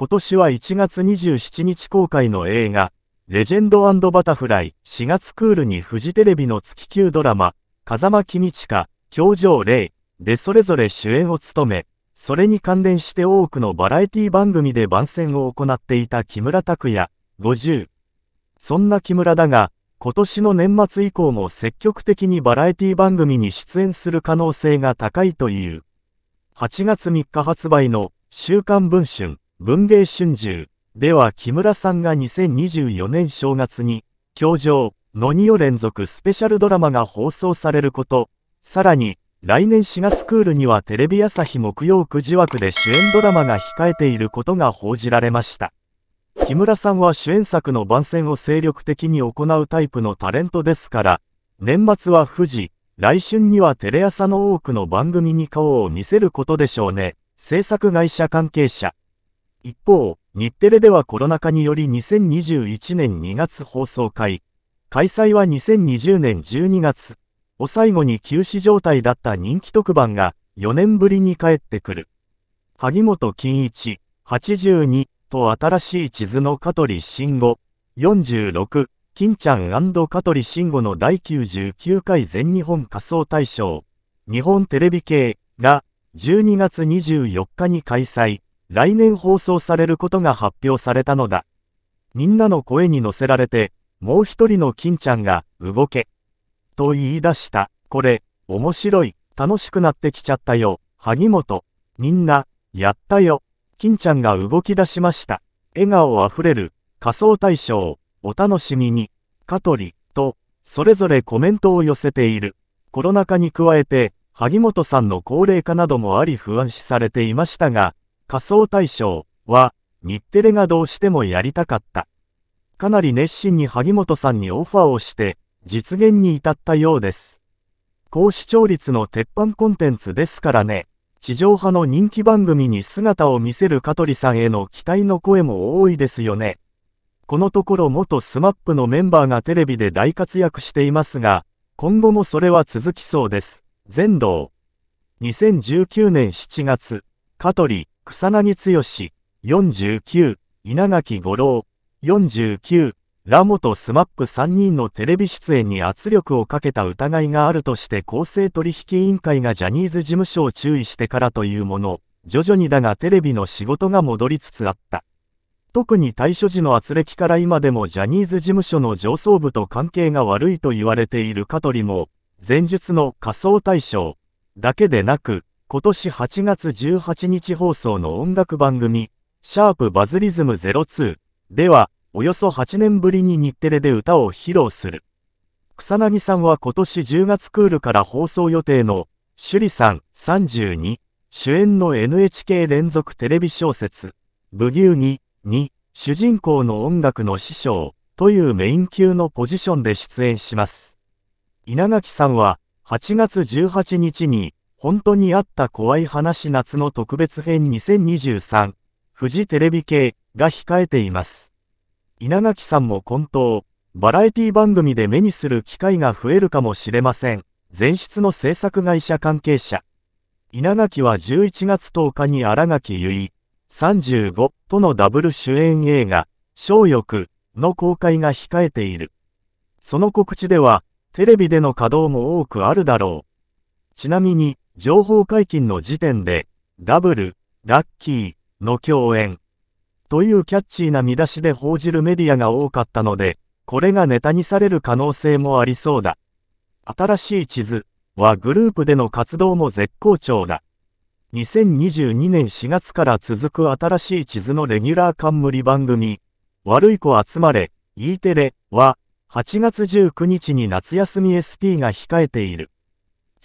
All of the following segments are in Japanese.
今年は1月27日公開の映画、レジェンドバタフライ、4月クールにフジテレビの月級ドラマ、風間君近、表情霊でそれぞれ主演を務め、それに関連して多くのバラエティ番組で番宣を行っていた木村拓哉、50。そんな木村だが、今年の年末以降も積極的にバラエティ番組に出演する可能性が高いという。8月3日発売の週刊文春。文藝春秋では木村さんが2024年正月に、教場の2を連続スペシャルドラマが放送されること、さらに、来年4月クールにはテレビ朝日木曜9時枠で主演ドラマが控えていることが報じられました。木村さんは主演作の番宣を精力的に行うタイプのタレントですから、年末は富士、来春にはテレ朝の多くの番組に顔を見せることでしょうね。制作会社関係者、一方、日テレではコロナ禍により2021年2月放送会、開催は2020年12月、お最後に休止状態だった人気特番が4年ぶりに帰ってくる。萩本欽一、82と新しい地図の香取慎吾、46、金ちゃん香取慎吾の第99回全日本仮想大賞、日本テレビ系が12月24日に開催。来年放送されることが発表されたのだ。みんなの声に乗せられて、もう一人の金ちゃんが、動け。と言い出した。これ、面白い。楽しくなってきちゃったよ。萩本。みんな、やったよ。金ちゃんが動き出しました。笑顔あふれる、仮想大賞、お楽しみに。トリ、と、それぞれコメントを寄せている。コロナ禍に加えて、萩本さんの高齢化などもあり不安視されていましたが、仮想大賞は、日テレがどうしてもやりたかった。かなり熱心に萩本さんにオファーをして、実現に至ったようです。高視聴率の鉄板コンテンツですからね、地上波の人気番組に姿を見せる香取さんへの期待の声も多いですよね。このところ元 SMAP のメンバーがテレビで大活躍していますが、今後もそれは続きそうです。全道。2019年7月、香取。草薙剛、49、稲垣五郎、49、ラモとスマップ3人のテレビ出演に圧力をかけた疑いがあるとして公正取引委員会がジャニーズ事務所を注意してからというもの、徐々にだがテレビの仕事が戻りつつあった。特に対処時の圧力から今でもジャニーズ事務所の上層部と関係が悪いと言われている香取も、前述の仮想対象だけでなく、今年8月18日放送の音楽番組、シャープバズリズム02では、およそ8年ぶりに日テレで歌を披露する。草薙さんは今年10月クールから放送予定の、趣里さん32主演の NHK 連続テレビ小説、ブギウギに主人公の音楽の師匠というメイン級のポジションで出演します。稲垣さんは8月18日に本当にあった怖い話夏の特別編2023、富士テレビ系が控えています。稲垣さんも混沌、バラエティ番組で目にする機会が増えるかもしれません。前室の制作会社関係者。稲垣は11月10日に荒垣結衣、35とのダブル主演映画、小欲の公開が控えている。その告知では、テレビでの稼働も多くあるだろう。ちなみに、情報解禁の時点で、ダブル、ラッキーの共演というキャッチーな見出しで報じるメディアが多かったので、これがネタにされる可能性もありそうだ。新しい地図はグループでの活動も絶好調だ。2022年4月から続く新しい地図のレギュラー冠番組、悪い子集まれ、E テレは、8月19日に夏休み SP が控えている。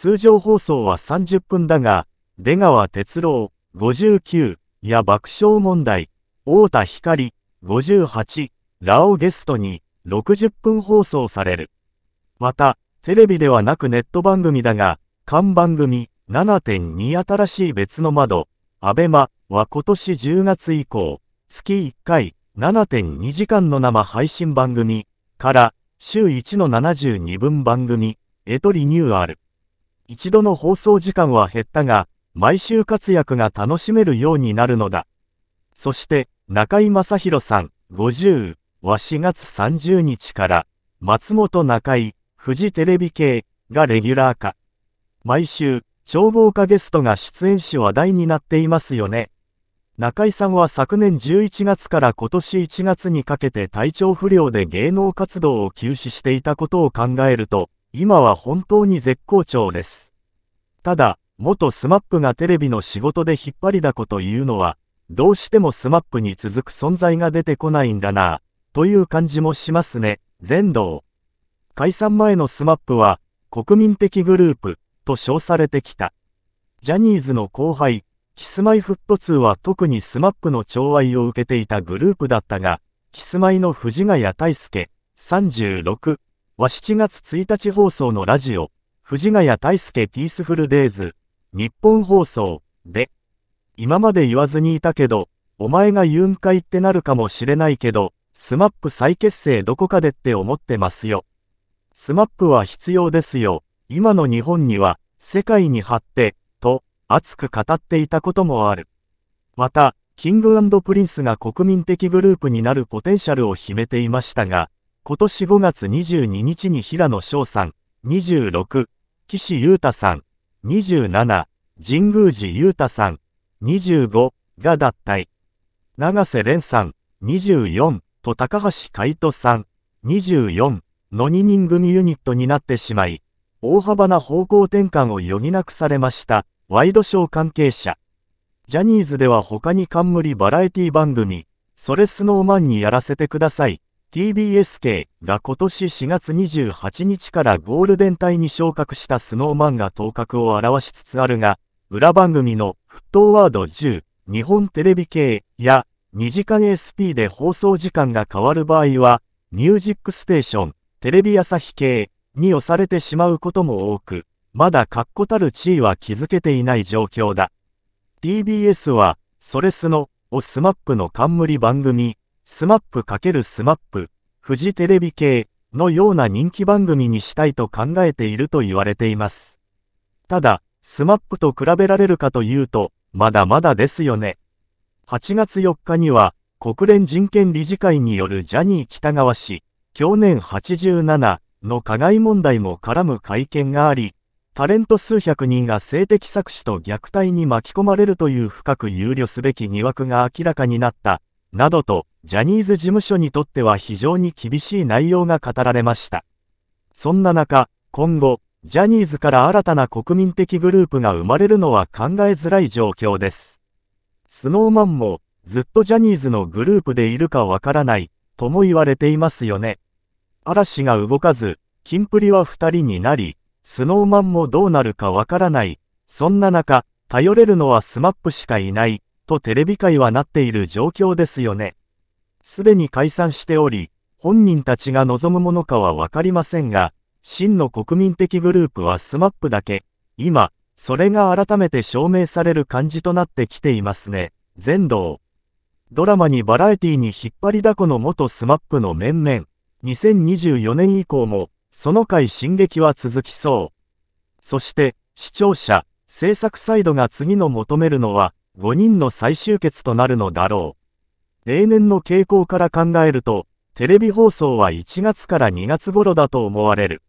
通常放送は30分だが、出川哲郎、59、や爆笑問題、太田光、58、らをゲストに、60分放送される。また、テレビではなくネット番組だが、看番組、7.2新しい別の窓、アベマは今年10月以降、月1回、7.2時間の生配信番組から、週1の72分番組エとリニューアル。一度の放送時間は減ったが、毎週活躍が楽しめるようになるのだ。そして、中井正宏さん、50は4月30日から、松本中井、フジテレビ系がレギュラー化。毎週、超望華ゲストが出演し話題になっていますよね。中井さんは昨年11月から今年1月にかけて体調不良で芸能活動を休止していたことを考えると、今は本当に絶好調です。ただ、元スマップがテレビの仕事で引っ張りだこと言うのは、どうしてもスマップに続く存在が出てこないんだな、という感じもしますね、全道。解散前のスマップは、国民的グループ、と称されてきた。ジャニーズの後輩、キスマイフット2は特にスマップの寵愛を受けていたグループだったが、キスマイの藤ヶ谷太介、36、は7月1日放送のラジオ、藤ヶ谷大輔ピースフルデイズ、日本放送、で、今まで言わずにいたけど、お前が言うんかいってなるかもしれないけど、スマップ再結成どこかでって思ってますよ。スマップは必要ですよ。今の日本には、世界に張って、と、熱く語っていたこともある。また、キングプリンスが国民的グループになるポテンシャルを秘めていましたが、今年5月22日に平野翔さん、26、岸優太さん、27、神宮寺優太さん、25が脱退。長瀬廉さん、24と高橋海人さん、24の2人組ユニットになってしまい、大幅な方向転換を余儀なくされました、ワイドショー関係者。ジャニーズでは他に冠バラエティ番組、それスノーマンにやらせてください。t b s 系が今年4月28日からゴールデン帯に昇格したスノーマンが頭角を現しつつあるが、裏番組の沸騰ワード10、日本テレビ系や2時間 SP で放送時間が変わる場合は、ミュージックステーション、テレビ朝日系に押されてしまうことも多く、まだ確固たる地位は築けていない状況だ。TBS は、それスの、をスマップの冠番組、スマップ×スマップ、フジテレビ系のような人気番組にしたいと考えていると言われています。ただ、スマップと比べられるかというと、まだまだですよね。8月4日には、国連人権理事会によるジャニー北川氏、去年87の加害問題も絡む会見があり、タレント数百人が性的搾取と虐待に巻き込まれるという深く憂慮すべき疑惑が明らかになった、などとジャニーズ事務所にとっては非常に厳しい内容が語られました。そんな中、今後、ジャニーズから新たな国民的グループが生まれるのは考えづらい状況です。スノーマンも、ずっとジャニーズのグループでいるかわからない、とも言われていますよね。嵐が動かず、キンプリは二人になり、スノーマンもどうなるかわからない、そんな中、頼れるのはスマップしかいない、とテレビ界はなっている状況ですよね。すでに解散しており、本人たちが望むものかはわかりませんが、真の国民的グループは smap だけ、今、それが改めて証明される感じとなってきていますね。全道。ドラマにバラエティに引っ張りだこの元 smap の面々、2024年以降も、その回進撃は続きそう。そして、視聴者、制作サイドが次の求めるのは、5人の再集結となるのだろう。例年の傾向から考えると、テレビ放送は1月から2月頃だと思われる。